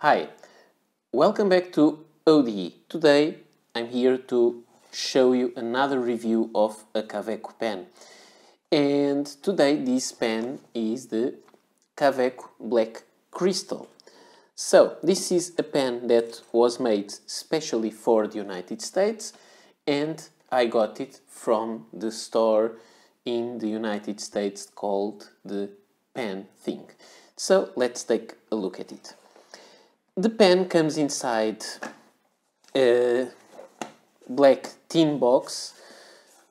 Hi, welcome back to ODE. Today I'm here to show you another review of a Caveco pen. And today this pen is the Caveco Black Crystal. So, this is a pen that was made specially for the United States and I got it from the store in the United States called the Pen Thing. So, let's take a look at it the pen comes inside a black tin box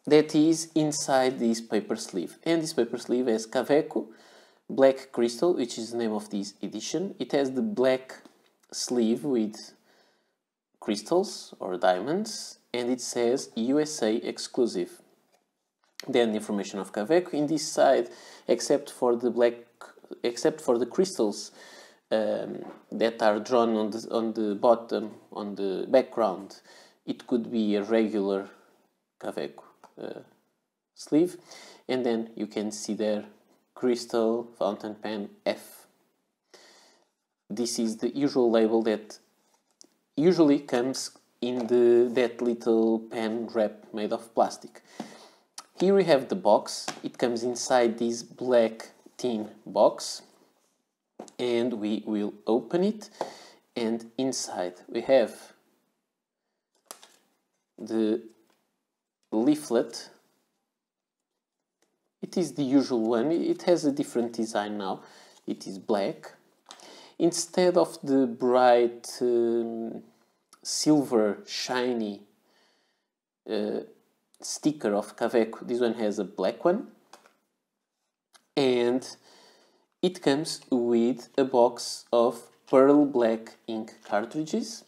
that is inside this paper sleeve. And this paper sleeve has Caveco Black Crystal, which is the name of this edition. It has the black sleeve with crystals or diamonds and it says USA exclusive. Then the information of Caveco in this side, except for the black, except for the crystals, um, that are drawn on the, on the bottom, on the background, it could be a regular Caveco uh, sleeve. And then you can see there Crystal Fountain Pen F. This is the usual label that usually comes in the that little pen wrap made of plastic. Here we have the box. It comes inside this black tin box and we will open it and inside we have the leaflet it is the usual one it has a different design now it is black instead of the bright um, silver shiny uh, sticker of Caveco this one has a black one and it comes with a box of pearl black ink cartridges.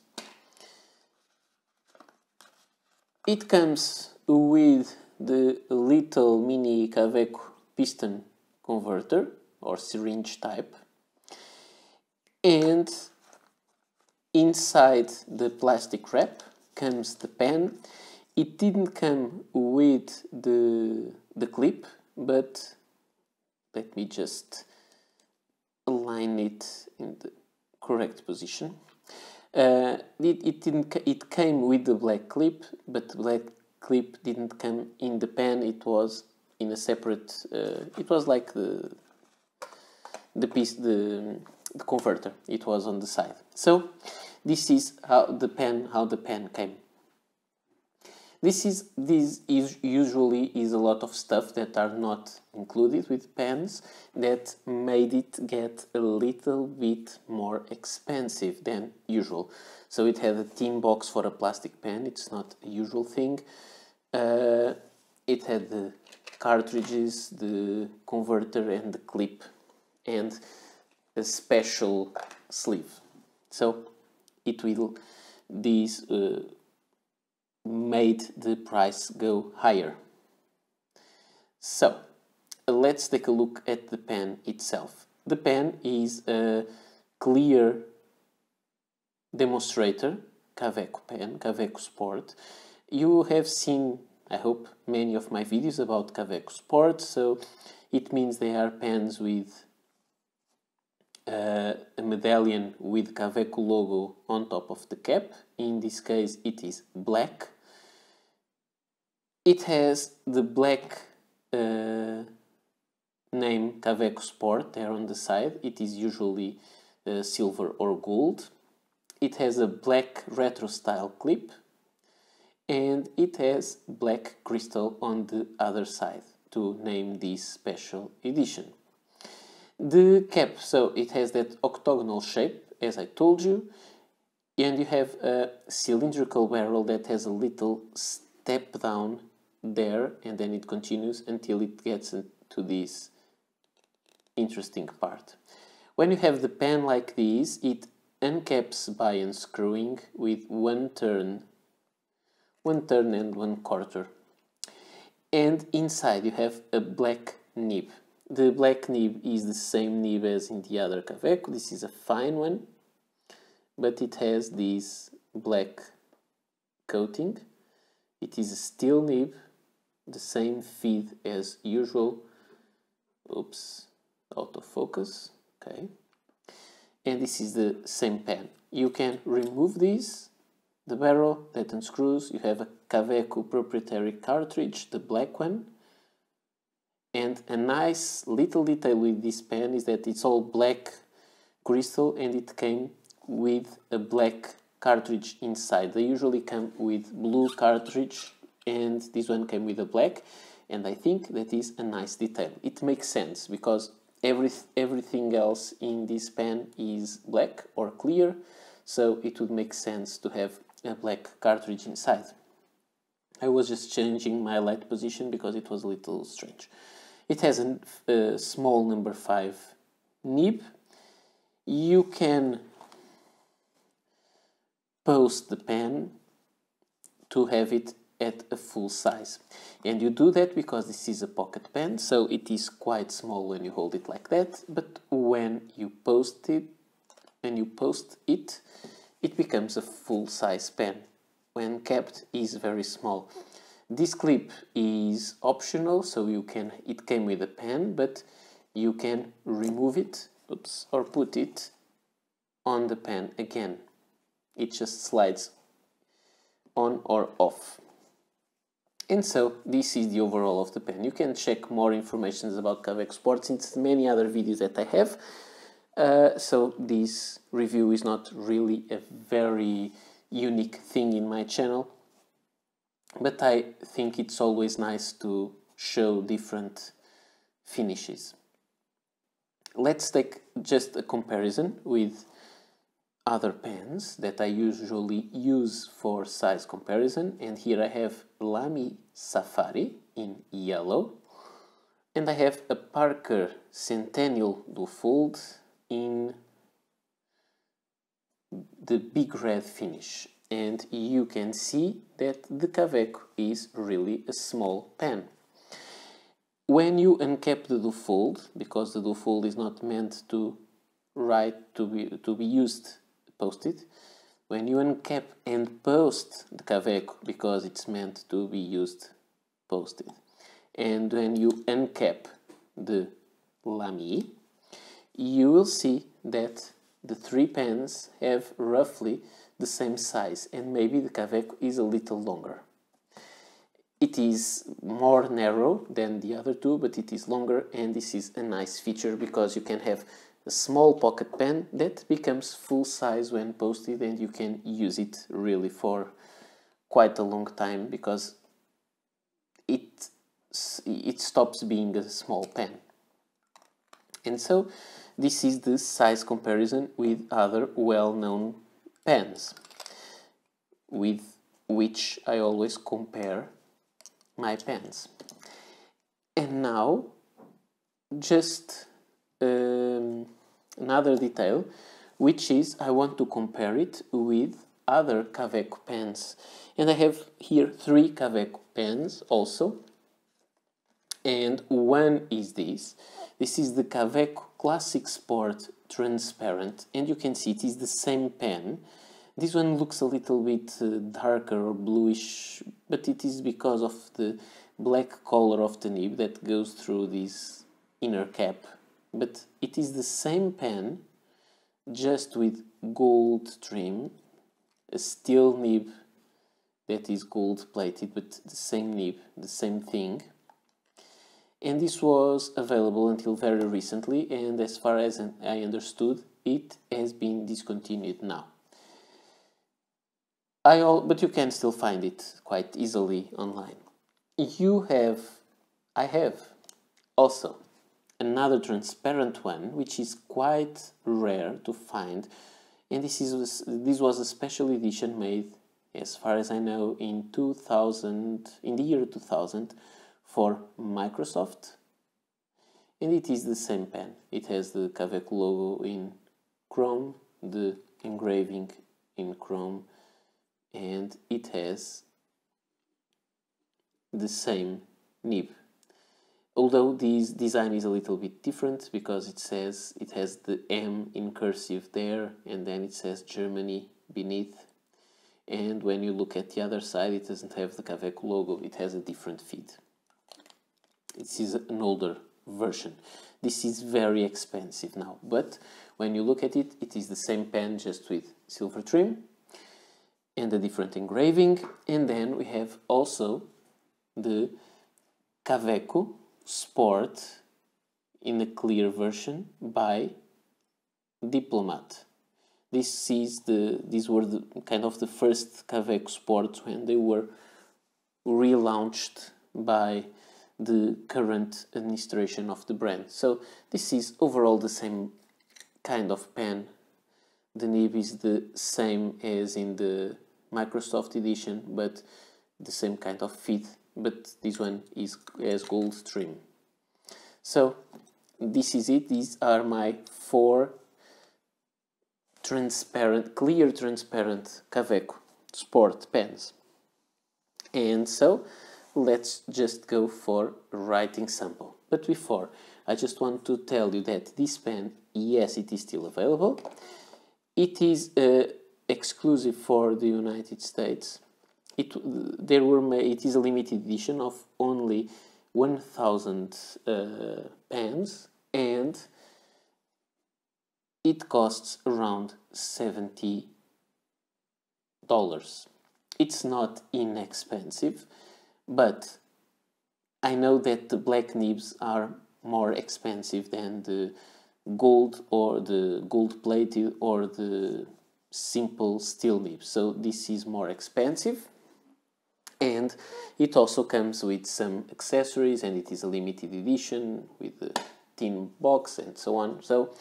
It comes with the little mini Caveco piston converter or syringe type and inside the plastic wrap comes the pen. It didn't come with the, the clip but let me just align it in the correct position. Uh, it, it, didn't, it came with the black clip, but the black clip didn't come in the pen, it was in a separate, uh, it was like the, the piece, the, the converter, it was on the side. So this is how the pen, how the pen came. This is this is usually is a lot of stuff that are not included with pens that made it get a little bit more expensive than usual. So it had a tin box for a plastic pen. It's not a usual thing. Uh, it had the cartridges, the converter, and the clip, and a special sleeve. So it will these. Uh, made the price go higher. So let's take a look at the pen itself. The pen is a clear demonstrator, Caveco pen, Caveco Sport. You have seen, I hope, many of my videos about Caveco Sport, so it means they are pens with uh, a medallion with Caveco logo on top of the cap. In this case, it is black it has the black uh, name Taveco Sport there on the side. It is usually uh, silver or gold. It has a black retro style clip and it has black crystal on the other side to name this special edition. The cap, so it has that octagonal shape as I told you and you have a cylindrical barrel that has a little step down there and then it continues until it gets to this interesting part. When you have the pen like this, it uncaps by unscrewing with one turn, one turn and one quarter. And inside you have a black nib. The black nib is the same nib as in the other Caveco, this is a fine one, but it has this black coating. It is a steel nib the same feed as usual. Oops, autofocus, okay. And this is the same pen. You can remove this, the barrel that unscrews, you have a Caveco proprietary cartridge, the black one. And a nice little detail with this pen is that it's all black crystal and it came with a black cartridge inside. They usually come with blue cartridge and this one came with a black and I think that is a nice detail. It makes sense because every, everything else in this pen is black or clear so it would make sense to have a black cartridge inside. I was just changing my light position because it was a little strange. It has a, a small number 5 nib. You can post the pen to have it at a full size. And you do that because this is a pocket pen, so it is quite small when you hold it like that, but when you post it, when you post it, it becomes a full-size pen. When kept is very small. This clip is optional, so you can it came with a pen, but you can remove it oops, or put it on the pen again. It just slides on or off. And so this is the overall of the pen. You can check more information about Cove Exports in many other videos that I have. Uh, so this review is not really a very unique thing in my channel, but I think it's always nice to show different finishes. Let's take just a comparison with other pens that I usually use for size comparison and here I have Lamy Safari in yellow and I have a Parker Centennial fold in the big red finish and you can see that the Caveco is really a small pen. When you uncap the Dufold, because the Dufold is not meant to write to be, to be used post-it. When you uncap and post the Caveco, because it's meant to be used posted, and when you uncap the lami, you will see that the three pens have roughly the same size and maybe the Caveco is a little longer. It is more narrow than the other two, but it is longer and this is a nice feature because you can have a small pocket pen that becomes full size when posted and you can use it really for quite a long time because it it stops being a small pen and so this is the size comparison with other well-known pens with which I always compare my pens and now just um, another detail, which is I want to compare it with other Caveco pens. And I have here three Caveco pens also. And one is this. This is the Caveco Classic Sport Transparent. And you can see it is the same pen. This one looks a little bit uh, darker or bluish, but it is because of the black color of the nib that goes through this inner cap but it is the same pen just with gold trim a steel nib that is gold plated but the same nib the same thing and this was available until very recently and as far as I understood it has been discontinued now I all, but you can still find it quite easily online you have I have also another transparent one, which is quite rare to find. And this, is, this was a special edition made, as far as I know, in 2000, in the year 2000 for Microsoft. And it is the same pen. It has the Caveco logo in Chrome, the engraving in Chrome, and it has the same nib although this design is a little bit different because it says it has the M in cursive there and then it says Germany beneath and when you look at the other side it doesn't have the Caveco logo it has a different feed this is an older version this is very expensive now but when you look at it it is the same pen just with silver trim and a different engraving and then we have also the Caveco sport in a clear version by diplomat. This is the these were the, kind of the first Caveco sports when they were relaunched by the current administration of the brand. So this is overall the same kind of pen. The nib is the same as in the Microsoft edition, but the same kind of fit but this one is as gold trim so this is it these are my four transparent clear transparent Caveco sport pens and so let's just go for writing sample but before I just want to tell you that this pen yes it is still available it is uh, exclusive for the United States it there were it is a limited edition of only 1000 uh, pens and it costs around 70 dollars it's not inexpensive but i know that the black nibs are more expensive than the gold or the gold plated or the simple steel nib so this is more expensive and it also comes with some accessories and it is a limited edition with a tin box and so on so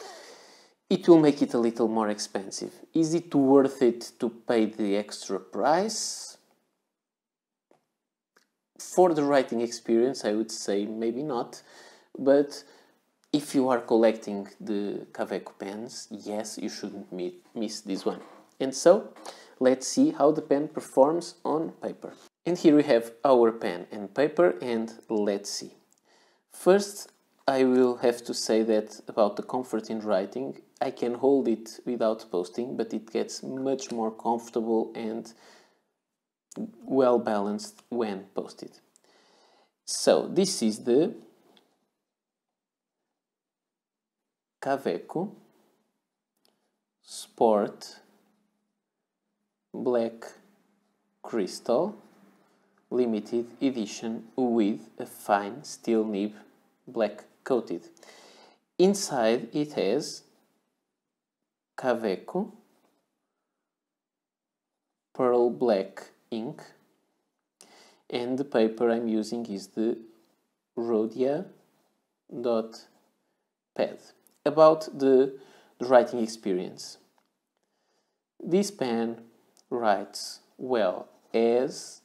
it will make it a little more expensive is it worth it to pay the extra price for the writing experience i would say maybe not but if you are collecting the Caveco pens, yes, you shouldn't miss this one. And so, let's see how the pen performs on paper. And here we have our pen and paper and let's see. First, I will have to say that about the comfort in writing, I can hold it without posting, but it gets much more comfortable and well balanced when posted. So this is the Caveco Sport Black Crystal limited edition with a fine steel nib black coated. Inside it has Caveco pearl black ink and the paper I'm using is the Rhodia dot pad. About the, the writing experience. This pen writes well as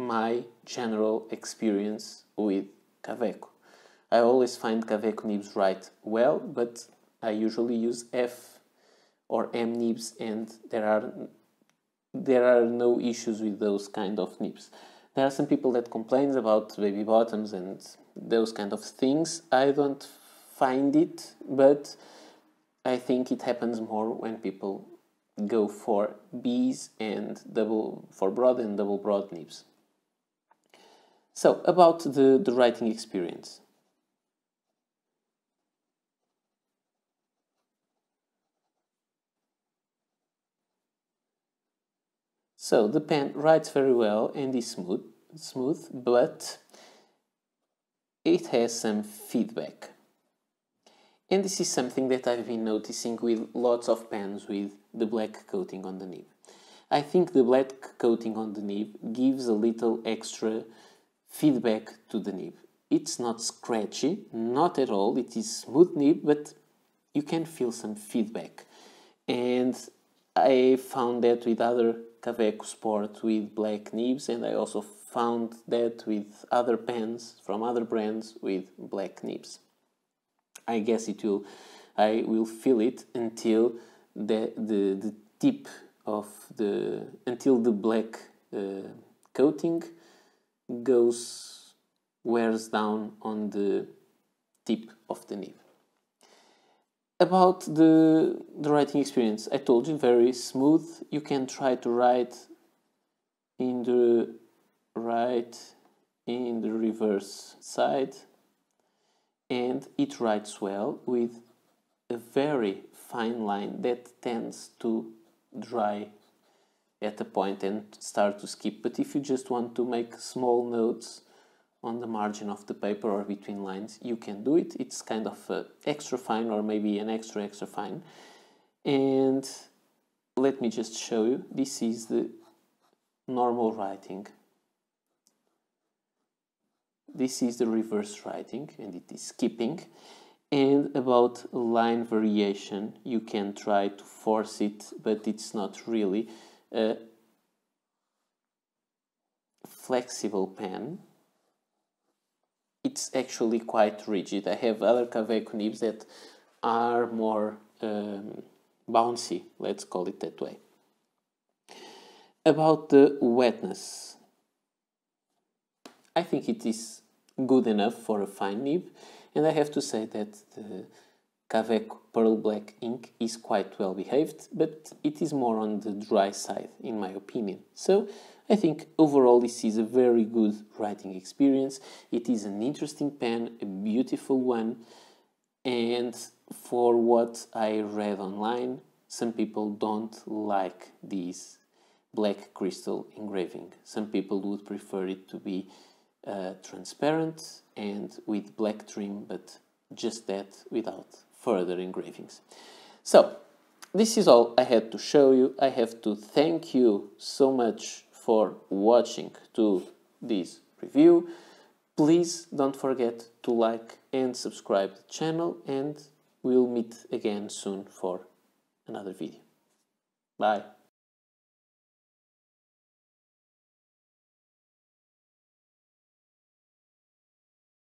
my general experience with Caveco. I always find Caveco nibs write well, but I usually use F or M nibs and there are there are no issues with those kind of nibs. There are some people that complain about baby bottoms and those kind of things. I don't find it, but I think it happens more when people go for B's and double for broad and double broad nibs. So about the, the writing experience. So the pen writes very well and is smooth, smooth but it has some feedback. And this is something that I've been noticing with lots of pens with the black coating on the nib. I think the black coating on the nib gives a little extra feedback to the nib. It's not scratchy, not at all. It is smooth nib, but you can feel some feedback. And I found that with other Caveco Sport with black nibs, and I also found that with other pens from other brands with black nibs. I guess it will, I will feel it until the, the, the tip of the, until the black uh, coating goes wears down on the tip of the nib. About the, the writing experience, I told you very smooth. You can try to write in the right in the reverse side and it writes well with a very fine line that tends to dry at a point and start to skip. But if you just want to make small notes on the margin of the paper or between lines, you can do it. It's kind of uh, extra fine or maybe an extra extra fine. And let me just show you. This is the normal writing. This is the reverse writing and it is skipping. And about line variation, you can try to force it, but it's not really a flexible pen it's actually quite rigid. I have other Caveco nibs that are more um, bouncy, let's call it that way. About the wetness, I think it is good enough for a fine nib, and I have to say that the Caveco Pearl Black ink is quite well behaved, but it is more on the dry side in my opinion. So I think overall this is a very good writing experience. It is an interesting pen, a beautiful one, and for what I read online, some people don't like this black crystal engraving. Some people would prefer it to be uh, transparent and with black trim, but just that without further engravings. So this is all I had to show you. I have to thank you so much for watching to this review. Please don't forget to like and subscribe the channel and we'll meet again soon for another video. Bye.